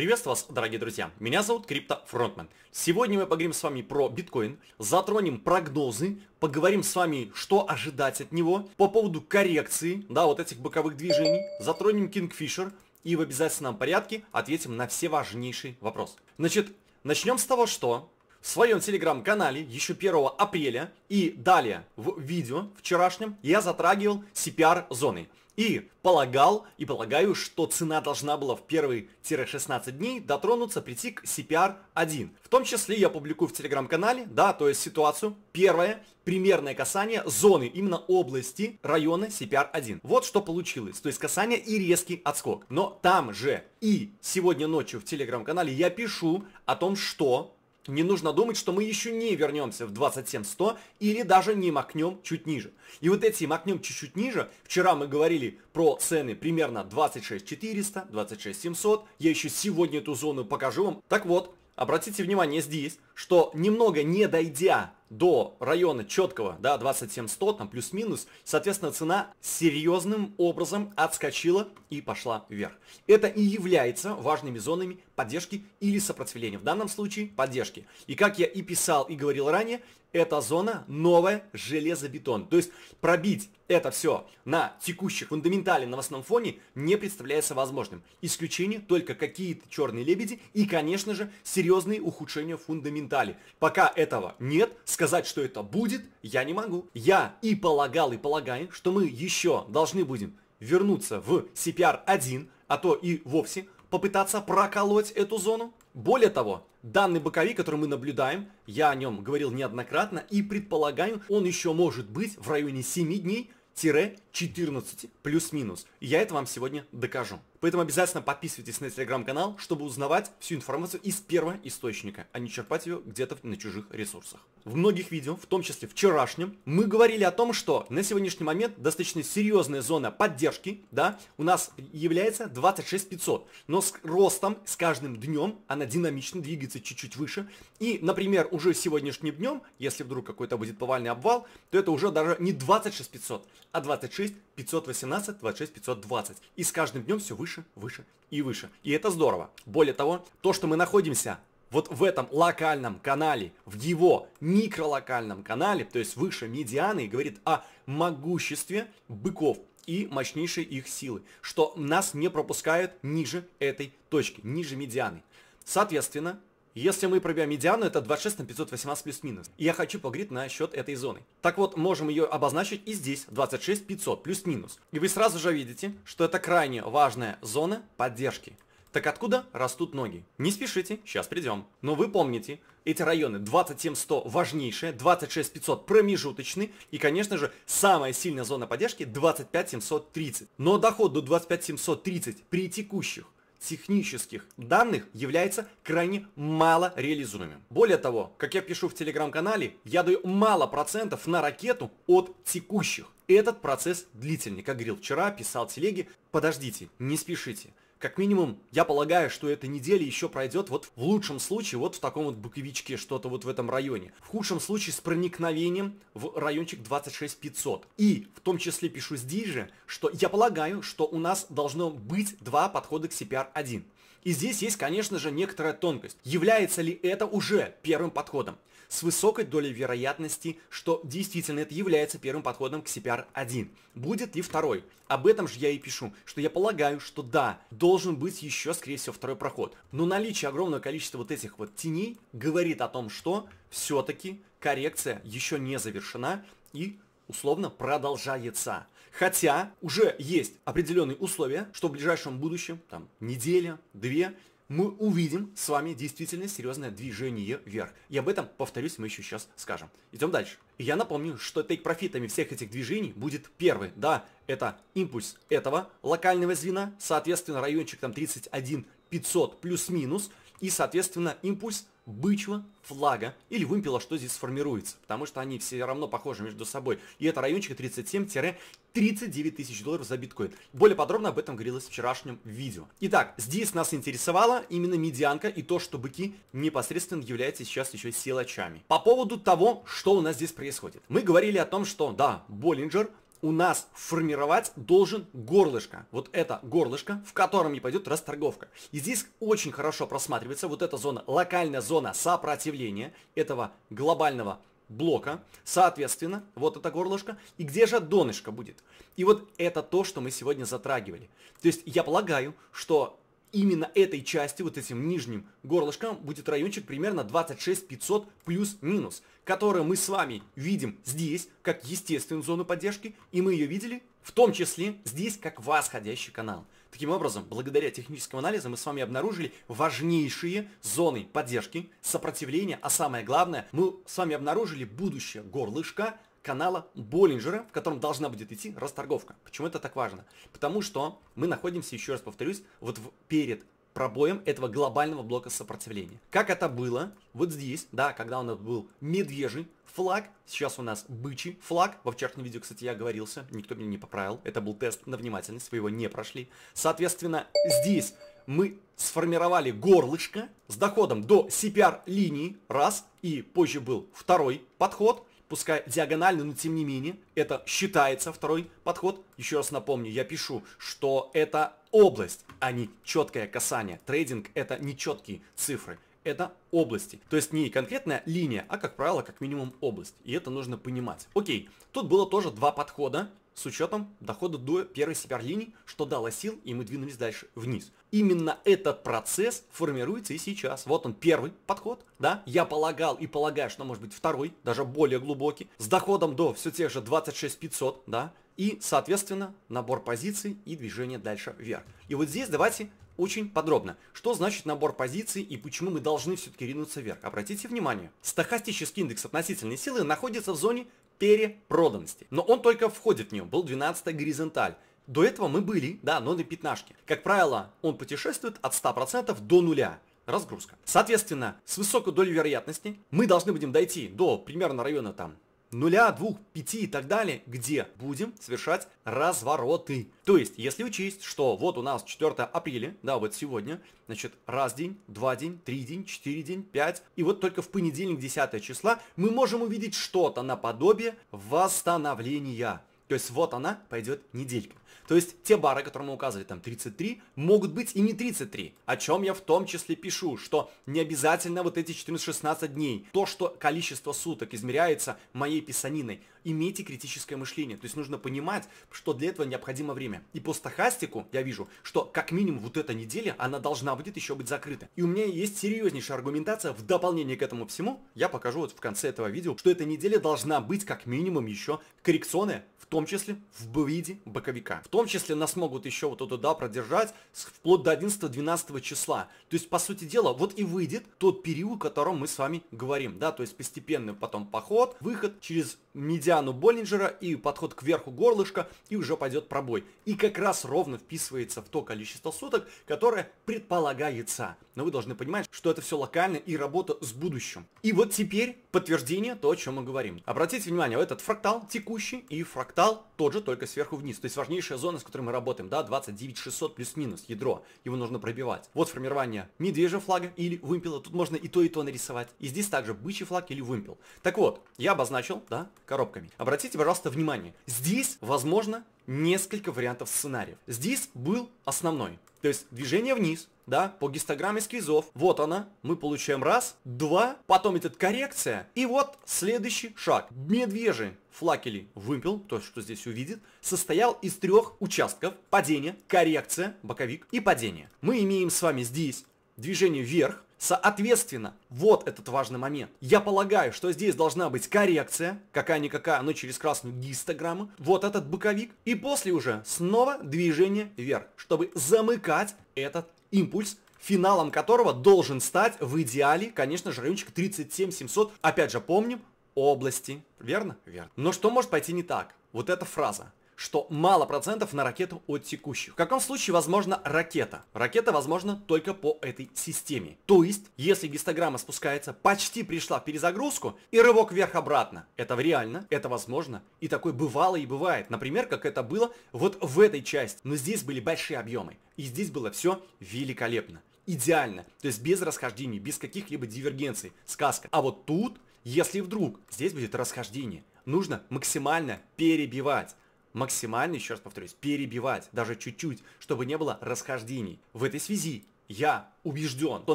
Приветствую вас, дорогие друзья. Меня зовут Крипто Фронтмен. Сегодня мы поговорим с вами про биткоин, затронем прогнозы, поговорим с вами, что ожидать от него, по поводу коррекции, да, вот этих боковых движений, затронем Kingfisher и в обязательном порядке ответим на все важнейшие вопросы. Значит, начнем с того, что в своем телеграм-канале еще 1 апреля и далее в видео вчерашнем я затрагивал CPR-зоны. И полагал, и полагаю, что цена должна была в первые-16 дней дотронуться, прийти к CPR-1. В том числе я публикую в телеграм-канале, да, то есть ситуацию. Первое, примерное касание зоны, именно области района CPR-1. Вот что получилось. То есть касание и резкий отскок. Но там же и сегодня ночью в телеграм-канале я пишу о том, что не нужно думать, что мы еще не вернемся в 27100 или даже не макнем чуть ниже. И вот эти макнем чуть-чуть ниже, вчера мы говорили про цены примерно 26400, 26700, я еще сегодня эту зону покажу вам. Так вот, обратите внимание здесь, что немного не дойдя до района четкого, да, 27100, там плюс-минус, соответственно, цена серьезным образом отскочила и пошла вверх. Это и является важными зонами поддержки или сопротивления. В данном случае поддержки. И как я и писал, и говорил ранее, эта зона новая железобетон. То есть пробить это все на текущих фундаментале основном фоне не представляется возможным. Исключение только какие-то черные лебеди и, конечно же, серьезные ухудшения фундаментала дали. Пока этого нет, сказать, что это будет, я не могу. Я и полагал, и полагаю, что мы еще должны будем вернуться в CPR-1, а то и вовсе попытаться проколоть эту зону. Более того, данный боковик, который мы наблюдаем, я о нем говорил неоднократно и предполагаю, он еще может быть в районе 7 дней, 14 плюс-минус. Я это вам сегодня докажу. Поэтому обязательно подписывайтесь на телеграм-канал, чтобы узнавать всю информацию из первого источника, а не черпать ее где-то на чужих ресурсах. В многих видео, в том числе вчерашнем, мы говорили о том, что на сегодняшний момент достаточно серьезная зона поддержки, да, у нас является 26 500, но с ростом, с каждым днем она динамично двигается чуть-чуть выше, и, например, уже сегодняшним днем, если вдруг какой-то будет повальный обвал, то это уже даже не 26 500, а 26 518, 26, 520. И с каждым днем все выше, выше и выше. И это здорово. Более того, то, что мы находимся вот в этом локальном канале, в его микролокальном канале, то есть выше медианы, говорит о могуществе быков и мощнейшей их силы, что нас не пропускают ниже этой точки, ниже медианы. Соответственно, если мы пробьем медиану, это 26 на 518 плюс-минус. И я хочу поговорить на счет этой зоны. Так вот, можем ее обозначить и здесь, 26 500 плюс-минус. И вы сразу же видите, что это крайне важная зона поддержки. Так откуда растут ноги? Не спешите, сейчас придем. Но вы помните, эти районы 27100 важнейшие, 26500 промежуточный и, конечно же, самая сильная зона поддержки 25730. Но доход до 25730 при текущих технических данных является крайне мало реализуемым. Более того, как я пишу в телеграм-канале, я даю мало процентов на ракету от текущих. Этот процесс длительный. Как говорил вчера, писал телеги, подождите, не спешите как минимум, я полагаю, что эта неделя еще пройдет вот в лучшем случае вот в таком вот Буковичке, что-то вот в этом районе. В худшем случае с проникновением в райончик 26500. И в том числе пишу здесь же, что я полагаю, что у нас должно быть два подхода к CPR-1. И здесь есть, конечно же, некоторая тонкость. Является ли это уже первым подходом? С высокой долей вероятности, что действительно это является первым подходом к CPR-1. Будет ли второй? Об этом же я и пишу, что я полагаю, что да, должен быть еще, скорее всего, второй проход. Но наличие огромного количества вот этих вот теней говорит о том, что все-таки коррекция еще не завершена и условно продолжается. Хотя уже есть определенные условия, что в ближайшем будущем, там, неделя, две, мы увидим с вами действительно серьезное движение вверх. И об этом, повторюсь, мы еще сейчас скажем. Идем дальше. я напомню, что тейк профитами всех этих движений будет первый. Да, это импульс этого локального звена, соответственно, райончик там 31 500 плюс-минус, и, соответственно, импульс бычьего флага или вымпела, что здесь сформируется, потому что они все равно похожи между собой. И это райончик 37-39 тысяч долларов за биткоин. Более подробно об этом говорилось в вчерашнем видео. Итак, здесь нас интересовала именно медианка и то, что быки непосредственно являются сейчас еще силачами. По поводу того, что у нас здесь происходит. Мы говорили о том, что да, Боллинджер у нас формировать должен горлышко. Вот это горлышко, в котором и пойдет расторговка. И здесь очень хорошо просматривается вот эта зона, локальная зона сопротивления этого глобального блока, соответственно, вот это горлышко, и где же донышко будет. И вот это то, что мы сегодня затрагивали. То есть я полагаю, что именно этой части, вот этим нижним горлышком, будет райончик примерно 26 500 плюс-минус, который мы с вами видим здесь, как естественную зону поддержки, и мы ее видели в том числе здесь как восходящий канал. Таким образом, благодаря техническому анализу мы с вами обнаружили важнейшие зоны поддержки, сопротивления, а самое главное, мы с вами обнаружили будущее горлышка канала Боллинджера, в котором должна будет идти расторговка. Почему это так важно? Потому что мы находимся, еще раз повторюсь, вот в, перед пробоем этого глобального блока сопротивления. Как это было вот здесь, да, когда у нас был медвежий флаг, сейчас у нас бычий флаг. Во вчерашнем видео, кстати, я оговорился, никто меня не поправил. Это был тест на внимательность, вы его не прошли. Соответственно, здесь мы сформировали горлышко с доходом до CPR линии, раз, и позже был второй подход – пускай диагонально, но тем не менее, это считается второй подход. Еще раз напомню, я пишу, что это область, а не четкое касание. Трейдинг это не четкие цифры, это области. То есть не конкретная линия, а, как правило, как минимум область. И это нужно понимать. Окей, тут было тоже два подхода с учетом дохода до первой cpr что дало сил, и мы двинулись дальше вниз. Именно этот процесс формируется и сейчас. Вот он, первый подход, да, я полагал и полагаю, что может быть второй, даже более глубокий, с доходом до все тех же 26 500, да, и, соответственно, набор позиций и движение дальше вверх. И вот здесь давайте очень подробно, что значит набор позиций и почему мы должны все-таки ринуться вверх. Обратите внимание, стохастический индекс относительной силы находится в зоне перепроданности. Но он только входит в нее, был 12 горизонталь. До этого мы были, да, но на пятнашке. Как правило, он путешествует от 100% до нуля разгрузка. Соответственно, с высокой долей вероятности мы должны будем дойти до примерно района там нуля, двух, пяти и так далее, где будем совершать развороты. То есть, если учесть, что вот у нас 4 апреля, да, вот сегодня, значит, раз день, два день, три день, четыре день, пять, и вот только в понедельник, 10 числа, мы можем увидеть что-то наподобие восстановления. То есть вот она пойдет неделька. То есть те бары, которые мы указывали, там 33, могут быть и не 33. О чем я в том числе пишу, что не обязательно вот эти 14-16 дней. То, что количество суток измеряется моей писаниной, имейте критическое мышление. То есть нужно понимать, что для этого необходимо время. И по стохастику я вижу, что как минимум вот эта неделя, она должна будет еще быть закрыта. И у меня есть серьезнейшая аргументация в дополнение к этому всему. Я покажу вот в конце этого видео, что эта неделя должна быть как минимум еще коррекционная, в том том числе в виде боковика. В том числе нас могут еще вот туда продержать вплоть до 11-12 числа. То есть, по сути дела, вот и выйдет тот период, о котором мы с вами говорим, да, то есть постепенный потом поход, выход через медиану Боллинджера и подход к верху горлышка, и уже пойдет пробой. И как раз ровно вписывается в то количество суток, которое предполагается. Но вы должны понимать, что это все локально и работа с будущим. И вот теперь подтверждение то, о чем мы говорим. Обратите внимание, этот фрактал текущий и фрактал Потенциал тот же, только сверху вниз. То есть важнейшая зона, с которой мы работаем, да, 29600 плюс-минус ядро. Его нужно пробивать. Вот формирование медвежьего флага или вымпела. Тут можно и то, и то нарисовать. И здесь также бычий флаг или вымпел. Так вот, я обозначил, да, коробками. Обратите, пожалуйста, внимание. Здесь, возможно, несколько вариантов сценариев. Здесь был основной. То есть движение вниз, да, по гистограмме сквизов. Вот она, мы получаем раз, два, потом идет коррекция, и вот следующий шаг. Медвежий флакели вымпел, то, что здесь увидит, состоял из трех участков. Падение, коррекция, боковик и падение. Мы имеем с вами здесь движение вверх, Соответственно, вот этот важный момент. Я полагаю, что здесь должна быть коррекция, какая-никакая, но через красную гистограмму, вот этот боковик, и после уже снова движение вверх, чтобы замыкать этот импульс, финалом которого должен стать в идеале, конечно же, райончик 37700. Опять же, помним области. Верно? Верно. Но что может пойти не так? Вот эта фраза что мало процентов на ракету от текущих. В каком случае возможна ракета? Ракета возможна только по этой системе. То есть, если гистограмма спускается, почти пришла в перезагрузку и рывок вверх-обратно. Это реально, это возможно. И такое бывало и бывает. Например, как это было вот в этой части. Но здесь были большие объемы. И здесь было все великолепно. Идеально. То есть без расхождений, без каких-либо дивергенций. Сказка. А вот тут, если вдруг здесь будет расхождение, нужно максимально перебивать максимально, еще раз повторюсь, перебивать, даже чуть-чуть, чтобы не было расхождений. В этой связи я убежден, что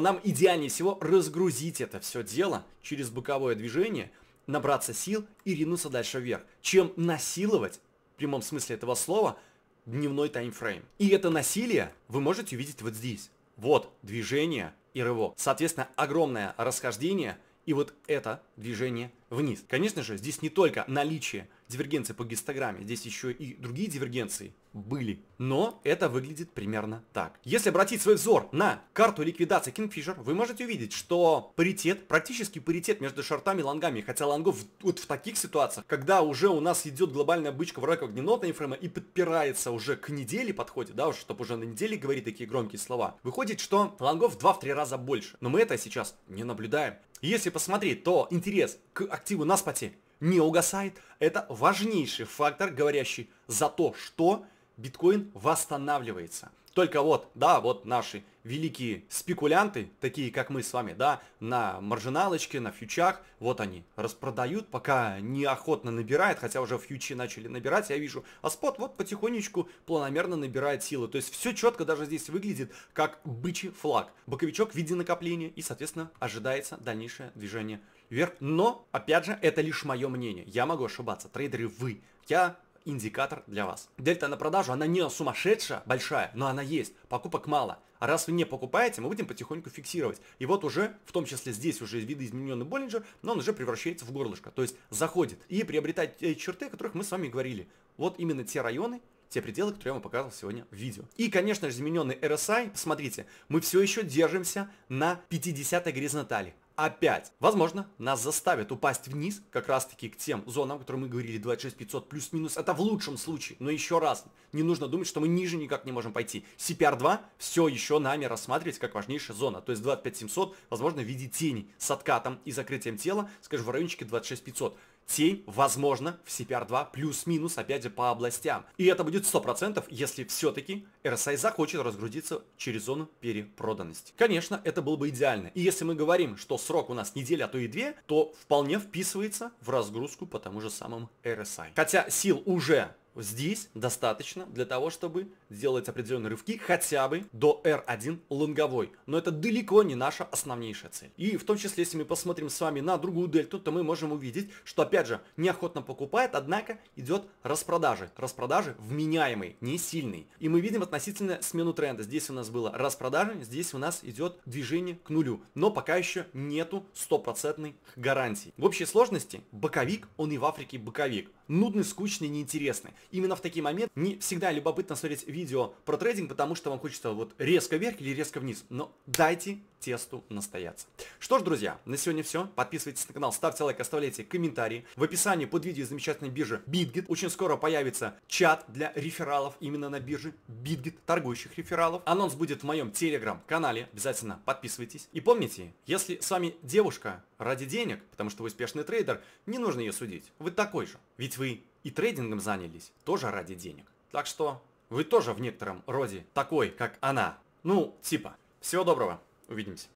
нам идеальнее всего разгрузить это все дело через боковое движение, набраться сил и ринуться дальше вверх, чем насиловать, в прямом смысле этого слова, дневной таймфрейм. И это насилие вы можете увидеть вот здесь. Вот движение и рывок. Соответственно, огромное расхождение и вот это движение вниз. Конечно же, здесь не только наличие дивергенция по гистограмме, здесь еще и другие дивергенции были. Но это выглядит примерно так. Если обратить свой взор на карту ликвидации Кингфишер, вы можете увидеть, что паритет, практически паритет между шортами и лонгами, хотя лонгов вот в таких ситуациях, когда уже у нас идет глобальная бычка в рамках дневного фрейма и подпирается уже к неделе подходит, да, уж чтобы уже на неделе говорить такие громкие слова, выходит, что лонгов 2-3 раза больше. Но мы это сейчас не наблюдаем. Если посмотреть, то интерес к активу на споте не угасает. Это важнейший фактор, говорящий за то, что биткоин восстанавливается. Только вот, да, вот наши великие спекулянты, такие как мы с вами, да, на маржиналочке, на фьючах, вот они, распродают, пока неохотно набирает, хотя уже фьючи начали набирать, я вижу, а спот вот потихонечку планомерно набирает силы, то есть все четко даже здесь выглядит как бычий флаг. Боковичок в виде накопления и, соответственно, ожидается дальнейшее движение вверх, но, опять же, это лишь мое мнение, я могу ошибаться, трейдеры вы, я индикатор для вас. Дельта на продажу, она не сумасшедшая, большая, но она есть, покупок мало. А раз вы не покупаете, мы будем потихоньку фиксировать. И вот уже, в том числе здесь уже видоизмененный Боллинджер, но он уже превращается в горлышко, то есть заходит и приобретает те черты, о которых мы с вами говорили. Вот именно те районы, те пределы, которые я вам показывал сегодня в видео. И, конечно же, измененный RSI, посмотрите, мы все еще держимся на 50 горизонтали опять. Возможно, нас заставят упасть вниз, как раз таки к тем зонам, о которых мы говорили, 26 500 плюс-минус, это в лучшем случае. Но еще раз, не нужно думать, что мы ниже никак не можем пойти. CPR-2 все еще нами рассматривается как важнейшая зона, то есть 25 700, возможно, в виде тени с откатом и закрытием тела, скажем, в райончике 26 500 тень, возможно, в CPR-2 плюс-минус, опять же, по областям. И это будет 100%, если все-таки RSI захочет разгрузиться через зону перепроданности. Конечно, это было бы идеально. И если мы говорим, что срок у нас неделя, а то и две, то вполне вписывается в разгрузку по тому же самому RSI. Хотя сил уже здесь достаточно для того, чтобы сделать определенные рывки хотя бы до R1 лонговой. Но это далеко не наша основнейшая цель. И в том числе, если мы посмотрим с вами на другую дельту, то мы можем увидеть, что опять же неохотно покупает, однако идет распродажи. Распродажи вменяемые, не сильные. И мы видим относительно смену тренда. Здесь у нас было распродажи, здесь у нас идет движение к нулю. Но пока еще нету стопроцентной гарантии. В общей сложности боковик, он и в Африке боковик нудный, скучный, неинтересный. Именно в такие моменты не всегда любопытно смотреть видео про трейдинг, потому что вам хочется вот резко вверх или резко вниз. Но дайте тесту настояться. Что ж, друзья, на сегодня все. Подписывайтесь на канал, ставьте лайк, оставляйте комментарии. В описании под видео замечательной биржи BitGet. Очень скоро появится чат для рефералов именно на бирже BitGet, торгующих рефералов. Анонс будет в моем телеграм-канале. Обязательно подписывайтесь. И помните, если с вами девушка, Ради денег, потому что вы успешный трейдер, не нужно ее судить. Вы такой же. Ведь вы и трейдингом занялись тоже ради денег. Так что вы тоже в некотором роде такой, как она. Ну, типа. Всего доброго. Увидимся.